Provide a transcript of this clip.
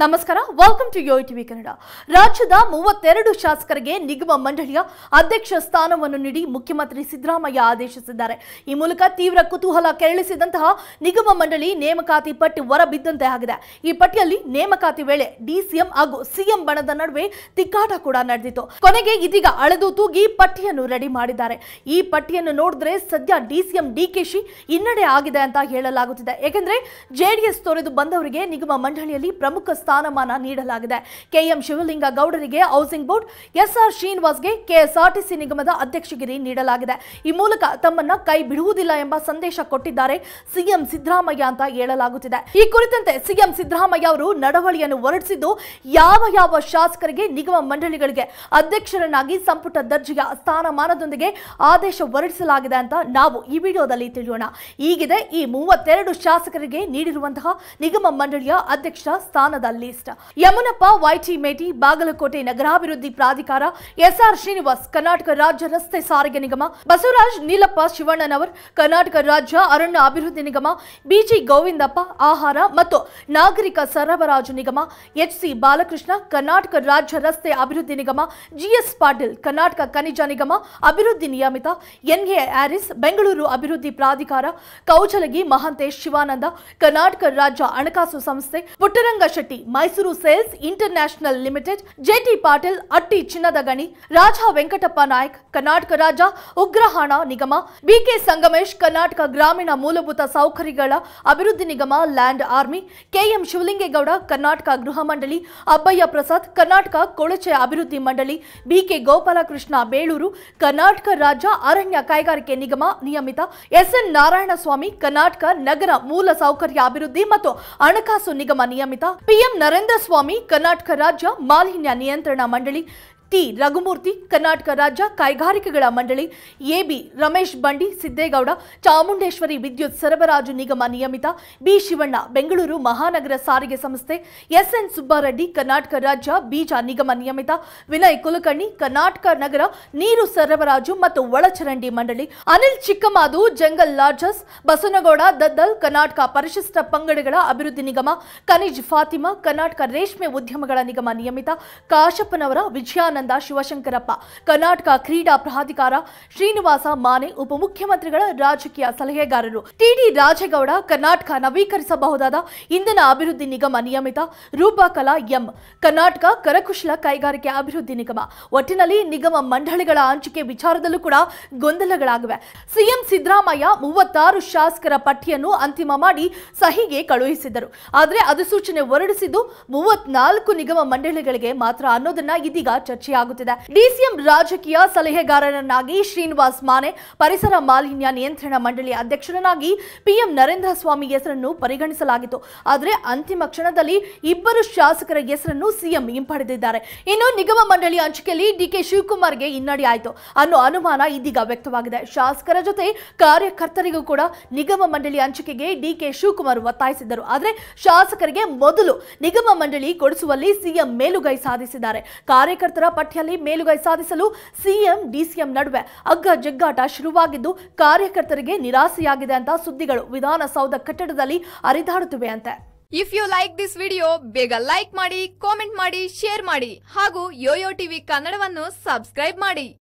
ನಮಸ್ಕಾರ welcome to Yo TV Kannada ರಾಜ್ಯದ ಮೂವತ್ತೆರಡು ಶಾಸಕರಿಗೆ ನಿಗಮ ಮಂಡಳಿಯ ಅಧ್ಯಕ್ಷ ಸ್ಥಾನವನ್ನು ನೀಡಿ ಮುಖ್ಯಮಂತ್ರಿ ಸಿದ್ದರಾಮಯ್ಯ ಆದೇಶಿಸಿದ್ದಾರೆ ಈ ಮೂಲಕ ತೀವ್ರ ಕುತೂಹಲ ಕೆರಳಿಸಿದಂತಹ ನಿಗಮ ಮಂಡಳಿ ನೇಮಕಾತಿ ಪಟ್ಟಿ ಹೊರಬಿದ್ದಂತೆ ಆಗಿದೆ ಈ ಪಟ್ಟಿಯಲ್ಲಿ ನೇಮಕಾತಿ ವೇಳೆ ಡಿಸಿಎಂ ಹಾಗೂ ಸಿಎಂ ಬಣದ ನಡುವೆ ತಿಕ್ಕಾಟ ಕೂಡ ನಡೆದಿತ್ತು ಕೊನೆಗೆ ಇದೀಗ ಅಳೆದು ತೂಗಿ ಪಟ್ಟಿಯನ್ನು ರೆಡಿ ಮಾಡಿದ್ದಾರೆ ಈ ಪಟ್ಟಿಯನ್ನು ನೋಡಿದ್ರೆ ಸದ್ಯ ಡಿಸಿಎಂ ಡಿಕೆಶಿ ಹಿನ್ನಡೆ ಆಗಿದೆ ಅಂತ ಹೇಳಲಾಗುತ್ತಿದೆ ಏಕೆಂದರೆ ಜೆಡಿಎಸ್ ತೊರೆದು ಬಂದವರಿಗೆ ನಿಗಮ ಮಂಡಳಿಯಲ್ಲಿ ಪ್ರಮುಖ ಸ್ಥಾನಮಾನ ನೀಡಲಾಗಿದೆ ಕೆಎಂ ಶಿವಲಿಂಗ ಗೌಡರಿಗೆ ಹೌಸಿಂಗ್ ಬೋರ್ಡ್ ಎಸ್ಆರ್ ಶ್ರೀನಿವಾಸ್ಗೆ ಕೆಎಸ್ಆರ್ಟಿಸಿ ನಿಗಮದ ಅಧ್ಯಕ್ಷಗಿರಿ ನೀಡಲಾಗಿದೆ ಈ ಮೂಲಕ ತಮ್ಮನ್ನ ಕೈ ಬಿಡುವುದಿಲ್ಲ ಎಂಬ ಸಂದೇಶ ಕೊಟ್ಟಿದ್ದಾರೆ ಸಿಎಂ ಸಿದ್ದರಾಮಯ್ಯ ಅಂತ ಹೇಳಲಾಗುತ್ತಿದೆ ಈ ಕುರಿತಂತೆ ಸಿಎಂ ಸಿದ್ದರಾಮಯ್ಯ ಅವರು ನಡವಳಿಯನ್ನು ಹೊರಡಿಸಿದ್ದು ಯಾವ ಯಾವ ಶಾಸಕರಿಗೆ ನಿಗಮ ಮಂಡಳಿಗಳಿಗೆ ಅಧ್ಯಕ್ಷರನ್ನಾಗಿ ಸಂಪುಟ ದರ್ಜೆಯ ಸ್ಥಾನಮಾನದೊಂದಿಗೆ ಆದೇಶ ಹೊರಡಿಸಲಾಗಿದೆ ಅಂತ ನಾವು ಈ ವಿಡಿಯೋದಲ್ಲಿ ತಿಳಿಯೋಣ ಹೀಗಿದೆ ಈ ಮೂವತ್ತೆರಡು ಶಾಸಕರಿಗೆ ನೀಡಿರುವಂತಹ ನಿಗಮ ಮಂಡಳಿಯ ಅಧ್ಯಕ್ಷ ಸ್ಥಾನದ ಲಿಸ್ಟ್ ಯಮುನಪ್ಪ ವೈಟಿ ಮೇಟಿ ಬಾಗಲಕೋಟೆ ನಗರಾಭಿವೃದ್ಧಿ ಪ್ರಾಧಿಕಾರ ಎಸ್ಆರ್ ಶ್ರೀನಿವಾಸ್ ಕರ್ನಾಟಕ ರಾಜ್ಯ ರಸ್ತೆ ಸಾರಿಗೆ ನಿಗಮ ಬಸವರಾಜ್ ನೀಲಪ್ಪ ಶಿವಣ್ಣನವರ್ ಕರ್ನಾಟಕ ರಾಜ್ಯ ಅರಣ್ಯ ಅಭಿವೃದ್ಧಿ ನಿಗಮ ಬಿಜಿ ಗೋವಿಂದಪ್ಪ ಆಹಾರ ಮತ್ತು ನಾಗರಿಕ ಸರಬರಾಜು ನಿಗಮ ಎಚ್ಸಿ ಬಾಲಕೃಷ್ಣ ಕರ್ನಾಟಕ ರಾಜ್ಯ ರಸ್ತೆ ಅಭಿವೃದ್ಧಿ ನಿಗಮ ಜಿಎಸ್ ಪಾಟೀಲ್ ಕರ್ನಾಟಕ ಖನಿಜ ನಿಗಮ ಅಭಿವೃದ್ಧಿ ನಿಯಮಿತ ಎನ್ಎ ಆರಿಸ್ ಬೆಂಗಳೂರು ಅಭಿವೃದ್ಧಿ ಪ್ರಾಧಿಕಾರ ಕೌಜಲಗಿ ಮಹಾಂತೇಶ್ ಶಿವಾನಂದ ಕರ್ನಾಟಕ ರಾಜ್ಯ ಹಣಕಾಸು ಸಂಸ್ಥೆ ಪುಟ್ಟರಂಗ ಶೆಟ್ಟಿ ಮೈಸೂರು ಸೇಸ್ international limited J T Patil Hutti ಚಿನ್ನದ ಗಣಿ ರಾಜಾ ವೆಂಕಟಪ್ಪ ನಾಯಕ್ ಕರ್ನಾಟಕ ರಾಜಾ ಉಗ್ರಹಣ ನಿಗಮ ಬಿ ಕೆ ಸಂಗಮೇಶ್ ಕರ್ನಾಟಕ ಗ್ರಾಮೀಣ ಮೂಲಭೂತ ಸೌಕರಿಗಳ ಅಭಿವೃದ್ಧಿ ನಿಗಮ land army KM Shivalingegowda Karnataka ಗೃಹ ಮಂಡಳಿ ಅಪ್ಪಯ್ಯ ಪ್ರಸಾದ್ ಕರ್ನಾಟಕ ಕೊಳಚೆ ಅಭಿವೃದ್ಧಿ ಮಂಡಳಿ ಬಿ ಕೆ ಗೋಪಾಲಕೃಷ್ಣ ಬೇಲೂರು ಕರ್ನಾಟಕ ರಾಜಾ ಅರಣ್ಯ ಕೈಗಾರಿಕೆ ನಿಗಮ ನಿಯಮಿತ ಎಸ್ ಎನ್ ನಾರಾಯಣಸ್ವಾಮಿ ಕರ್ನಾಟಕ ನಗರ ಮೂಲ ಸೌಕರ್ಯ ಅಭಿವೃದ್ಧಿ ಮತ್ತು ಅರಣಕಾಸು ನಿಗಮ ನಿಯಮಿತ ಪಿ नरेंद्र स्वामी कर्नाटक राज्य मालिन्य नियंत्रण मंडली ಟಿ ರಘುಮೂರ್ತಿ ಕರ್ನಾಟಕ ರಾಜ್ಯ ಕೈಗಾರಿಕೆಗಳ ಮಂಡಳಿ ಎಬಿ ರಮೇಶ್ ಬಂಡಿ ಸಿದ್ದೇಗೌಡ ಚಾಮುಂಡೇಶ್ವರಿ ವಿದ್ಯುತ್ ಸರಬರಾಜು ನಿಗಮ ನಿಯಮಿತ ಬಿ ಶಿವಣ್ಣ ಬೆಂಗಳೂರು ಮಹಾನಗರ ಸಾರಿಗೆ ಸಂಸ್ಥೆ ಎಸ್ಎನ್ ಸುಬ್ಬಾರೆಡ್ಡಿ ಕರ್ನಾಟಕ ರಾಜ್ಯ ಬೀಜ ನಿಗಮ ನಿಯಮಿತ ವಿನಯ್ ಕುಲಕರ್ಣಿ ಕರ್ನಾಟಕ ನಗರ ನೀರು ಸರಬರಾಜು ಮತ್ತು ಒಳಚರಂಡಿ ಮಂಡಳಿ ಅನಿಲ್ ಚಿಕ್ಕಮಾದು ಜಂಗಲ್ ಲಾಡ್ಜಸ್ ಬಸನಗೌಡ ದದ್ದಲ್ ಕರ್ನಾಟಕ ಪರಿಶಿಷ್ಟ ಪಂಗಡಗಳ ಅಭಿವೃದ್ಧಿ ನಿಗಮ ಕನಿಜ್ ಫಾತಿಮಾ ಕರ್ನಾಟಕ ರೇಷ್ಮೆ ಉದ್ಯಮಗಳ ನಿಗಮ ನಿಯಮಿತ ಕಾಶಪ್ಪನವರ ವಿಜಯಾನಂದ ಶಿವಶಂಕರಪ್ಪ ಕರ್ನಾಟಕ ಕ್ರೀಡಾ ಪ್ರಾಧಿಕಾರ ಶ್ರೀನಿವಾಸ ಮಾನೆ ಉಪಮುಖ್ಯಮಂತ್ರಿಗಳ ರಾಜಕೀಯ ಸಲಹೆಗಾರರು ಟಿಡಿ ರಾಜೇಗೌಡ ಕರ್ನಾಟಕ ನವೀಕರಿಸಬಹುದಾದ ಇಂಧನ ಅಭಿವೃದ್ಧಿ ನಿಗಮ ನಿಯಮಿತ ರೂಪಕಲಾ ಎಂ ಕರ್ನಾಟಕ ಕರಕುಶಲ ಕೈಗಾರಿಕೆ ಅಭಿವೃದ್ಧಿ ನಿಗಮ ಒಟ್ಟಿನಲ್ಲಿ ನಿಗಮ ಮಂಡಳಿಗಳ ಹಂಚಿಕೆ ವಿಚಾರದಲ್ಲೂ ಕೂಡ ಗೊಂದಲಗಳಾಗಿವೆ ಸಿಎಂ ಸಿದ್ದರಾಮಯ್ಯ ಮೂವತ್ತಾರು ಶಾಸಕರ ಪಟ್ಟಿಯನ್ನು ಅಂತಿಮ ಮಾಡಿ ಸಹಿಗೆ ಕಳುಹಿಸಿದ್ದರು ಆದರೆ ಅಧಿಸೂಚನೆ ಹೊರಡಿಸಿದ್ದು ಮೂವತ್ನಾಲ್ಕು ನಿಗಮ ಮಂಡಳಿಗಳಿಗೆ ಮಾತ್ರ ಅನ್ನೋದನ್ನ ಇದೀಗ ಚರ್ಚೆ ಸಾಕ್ಷಿಯಾಗುತ್ತಿದೆ ಡಿಸಿಎಂ ರಾಜಕೀಯ ಸಲಹೆಗಾರರನ್ನಾಗಿ ಶ್ರೀನಿವಾಸ್ ಮಾನೆ ಪರಿಸರ ಮಾಲಿನ್ಯ ನಿಯಂತ್ರಣ ಮಂಡಳಿ ಅಧ್ಯಕ್ಷರನ್ನಾಗಿ ಪಿಎಂ ನರೇಂದ್ರ ಸ್ವಾಮಿ ಹೆಸರನ್ನು ಪರಿಗಣಿಸಲಾಗಿತ್ತು ಆದರೆ ಅಂತಿಮ ಕ್ಷಣದಲ್ಲಿ ಇಬ್ಬರು ಶಾಸಕರ ಹೆಸರನ್ನು ಸಿಎಂ ಹಿಂಪಡೆದಿದ್ದಾರೆ ಇನ್ನು ನಿಗಮ ಮಂಡಳಿ ಹಂಚಿಕೆಯಲ್ಲಿ ಡಿಕೆ ಶಿವಕುಮಾರ್ಗೆ ಆಯಿತು ಅನ್ನೋ ಅನುಮಾನ ಇದೀಗ ವ್ಯಕ್ತವಾಗಿದೆ ಶಾಸಕರ ಜೊತೆ ಕಾರ್ಯಕರ್ತರಿಗೂ ಕೂಡ ನಿಗಮ ಮಂಡಳಿ ಹಂಚಿಕೆಗೆ ಡಿಕೆ ಶಿವಕುಮಾರ್ ಒತ್ತಾಯಿಸಿದ್ದರು ಆದರೆ ಶಾಸಕರಿಗೆ ಮೊದಲು ನಿಗಮ ಮಂಡಳಿ ಕೊಡಿಸುವಲ್ಲಿ ಸಿಎಂ ಮೇಲುಗೈ ಸಾಧಿಸಿದ್ದಾರೆ ಕಾರ್ಯಕರ್ತರ ಪಠ್ಯಲ್ಲಿ ಮೇಲುಗೈ ಸಾಧಿಸಲು ಸಿಎಂ ಡಿಸಿಎಂ ನಡುವೆ ಅಗ್ಗ ಜಗ್ಗಾಟ ಶುರುವಾಗಿದ್ದು ಕಾರ್ಯಕರ್ತರಿಗೆ ನಿರಾಸೆಯಾಗಿದೆ ಅಂತ ಸುದ್ದಿಗಳು ವಿಧಾನಸೌಧ ಕಟ್ಟಡದಲ್ಲಿ ಹರಿದಾಡುತ್ತಿವೆ ಅಂತೆ if you like this video ಬೇಗ ಲೈಕ್ ಮಾಡಿ ಕಾಮೆಂಟ್ ಮಾಡಿ ಶೇರ್ ಮಾಡಿ ಹಾಗೂ ಯೋಯೋ ಟಿವಿ ಕನ್ನಡವನ್ನು ಸಬ್ಸ್ಕ್ರೈಬ್ ಮಾಡಿ